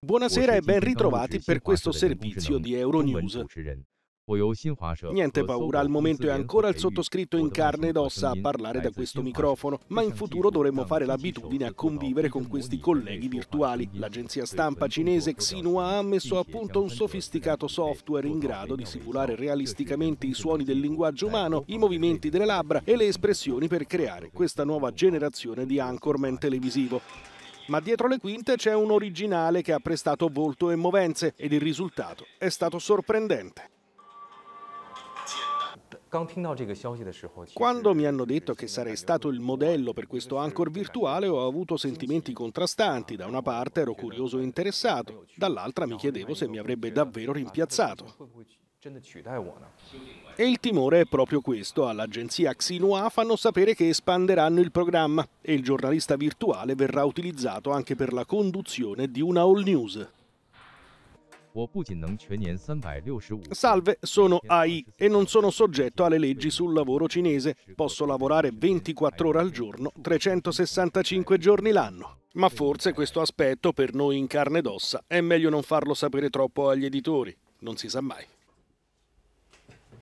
Buonasera e ben ritrovati per questo servizio di Euronews. Niente paura, al momento è ancora il sottoscritto in carne ed ossa a parlare da questo microfono, ma in futuro dovremmo fare l'abitudine a convivere con questi colleghi virtuali. L'agenzia stampa cinese Xinhua ha messo a punto un sofisticato software in grado di simulare realisticamente i suoni del linguaggio umano, i movimenti delle labbra e le espressioni per creare questa nuova generazione di anchorman televisivo ma dietro le quinte c'è un originale che ha prestato volto e movenze ed il risultato è stato sorprendente. Quando mi hanno detto che sarei stato il modello per questo anchor virtuale ho avuto sentimenti contrastanti, da una parte ero curioso e interessato, dall'altra mi chiedevo se mi avrebbe davvero rimpiazzato. E il timore è proprio questo. All'agenzia Xinhua fanno sapere che espanderanno il programma e il giornalista virtuale verrà utilizzato anche per la conduzione di una all news. Salve, sono AI e non sono soggetto alle leggi sul lavoro cinese. Posso lavorare 24 ore al giorno, 365 giorni l'anno. Ma forse questo aspetto per noi in carne ed ossa è meglio non farlo sapere troppo agli editori. Non si sa mai.